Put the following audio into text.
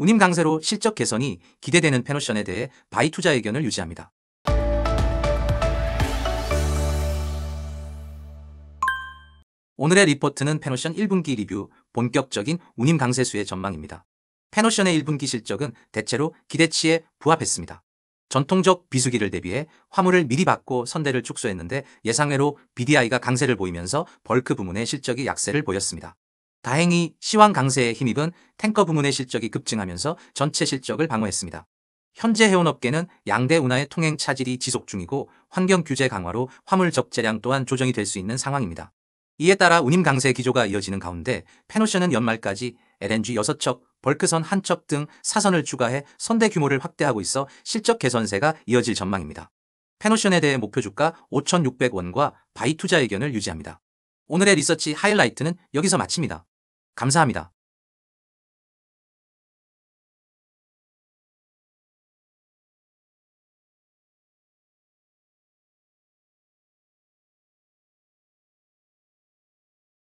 운임 강세로 실적 개선이 기대되는 페노션에 대해 바이 투자 의견을 유지합니다. 오늘의 리포트는 페노션 1분기 리뷰 본격적인 운임 강세수의 전망입니다. 페노션의 1분기 실적은 대체로 기대치에 부합했습니다. 전통적 비수기를 대비해 화물을 미리 받고 선대를 축소했는데 예상외로 BDI가 강세를 보이면서 벌크 부문의 실적이 약세를 보였습니다. 다행히 시황 강세에 힘입은 탱커 부문의 실적이 급증하면서 전체 실적을 방어했습니다. 현재 해운업계는 양대 운하의 통행 차질이 지속 중이고 환경 규제 강화로 화물 적재량 또한 조정이 될 수 있는 상황입니다. 이에 따라 운임 강세 기조가 이어지는 가운데 페노션은 연말까지 LNG 6척, 벌크선 1척 등 사선을 추가해 선대 규모를 확대하고 있어 실적 개선세가 이어질 전망입니다. 페노션에 대해 목표 주가 5,600원과 바이 투자 의견을 유지합니다. 오늘의 리서치 하이라이트는 여기서 마칩니다. 감사합니다.